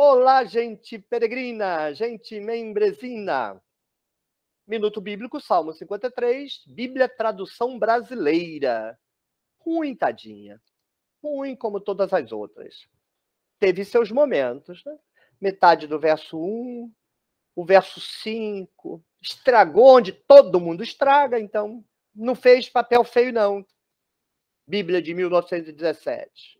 Olá, gente peregrina, gente membresina. Minuto Bíblico, Salmo 53, Bíblia Tradução Brasileira. Ruim, tadinha. Ruim como todas as outras. Teve seus momentos, né? Metade do verso 1, o verso 5, estragou onde todo mundo estraga, então não fez papel feio, não. Bíblia de 1917.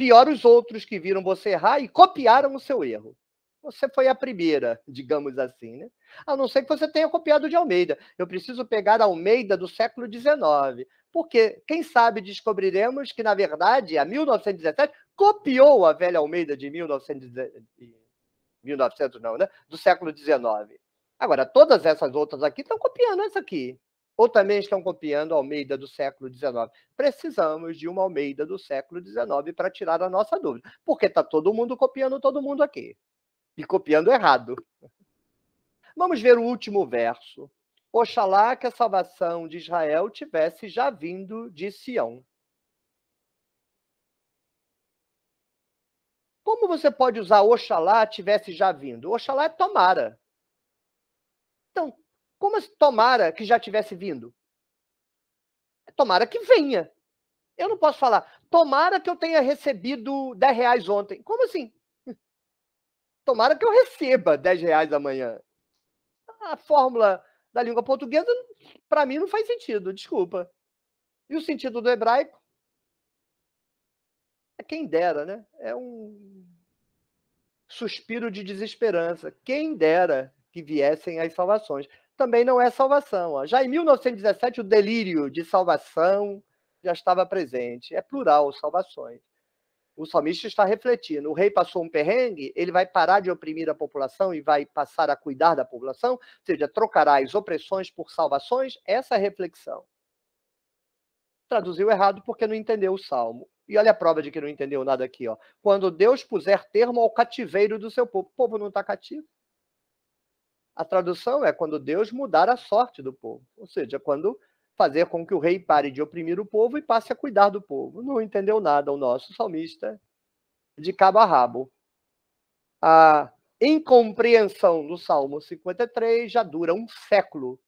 Pior os outros que viram você errar e copiaram o seu erro. Você foi a primeira, digamos assim, né? A não ser que você tenha copiado de Almeida. Eu preciso pegar Almeida do século XIX, porque, quem sabe, descobriremos que, na verdade, a 1917 copiou a velha Almeida de 1900 não, né? Do século XIX. Agora, todas essas outras aqui estão copiando essa aqui ou também estão copiando a Almeida do século XIX? Precisamos de uma Almeida do século XIX para tirar a nossa dúvida, porque está todo mundo copiando todo mundo aqui e copiando errado. Vamos ver o último verso. Oxalá que a salvação de Israel tivesse já vindo de Sião. Como você pode usar Oxalá tivesse já vindo? Oxalá é tomara. Então, como assim, tomara que já tivesse vindo? Tomara que venha. Eu não posso falar, tomara que eu tenha recebido 10 reais ontem. Como assim? Tomara que eu receba 10 reais amanhã. A fórmula da língua portuguesa, para mim, não faz sentido, desculpa. E o sentido do hebraico? É quem dera, né? É um suspiro de desesperança. Quem dera que viessem as salvações também não é salvação. Já em 1917, o delírio de salvação já estava presente. É plural, salvações. O salmista está refletindo. O rei passou um perrengue, ele vai parar de oprimir a população e vai passar a cuidar da população, ou seja, trocará as opressões por salvações. Essa é a reflexão. Traduziu errado porque não entendeu o salmo. E olha a prova de que não entendeu nada aqui. Ó. Quando Deus puser termo ao cativeiro do seu povo, o povo não está cativo. A tradução é quando Deus mudar a sorte do povo, ou seja, quando fazer com que o rei pare de oprimir o povo e passe a cuidar do povo. Não entendeu nada o nosso salmista de cabo a rabo. A incompreensão do Salmo 53 já dura um século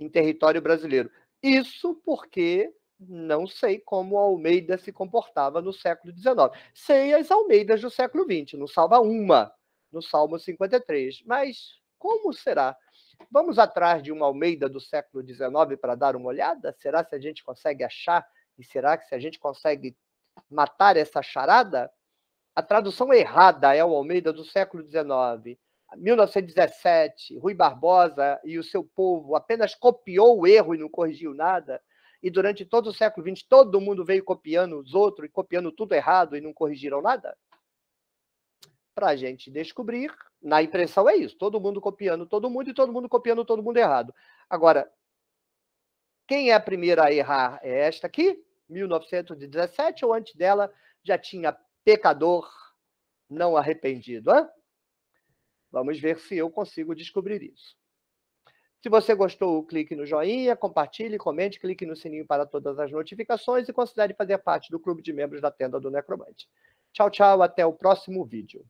em território brasileiro. Isso porque não sei como Almeida se comportava no século XIX. Sei as Almeidas do século XX, não salva uma no Salmo 53, mas como será? Vamos atrás de uma Almeida do século XIX para dar uma olhada? Será se a gente consegue achar? E será que se a gente consegue matar essa charada? A tradução errada é o Almeida do século XIX. 1917, Rui Barbosa e o seu povo apenas copiou o erro e não corrigiu nada. E durante todo o século XX, todo mundo veio copiando os outros e copiando tudo errado e não corrigiram nada para a gente descobrir. Na impressão é isso: todo mundo copiando todo mundo e todo mundo copiando todo mundo errado. Agora, quem é a primeira a errar é esta aqui, 1917, ou antes dela já tinha pecador não arrependido. Hein? Vamos ver se eu consigo descobrir isso. Se você gostou, clique no joinha, compartilhe, comente, clique no sininho para todas as notificações e considere fazer parte do clube de membros da Tenda do Necromante. Tchau, tchau, até o próximo vídeo.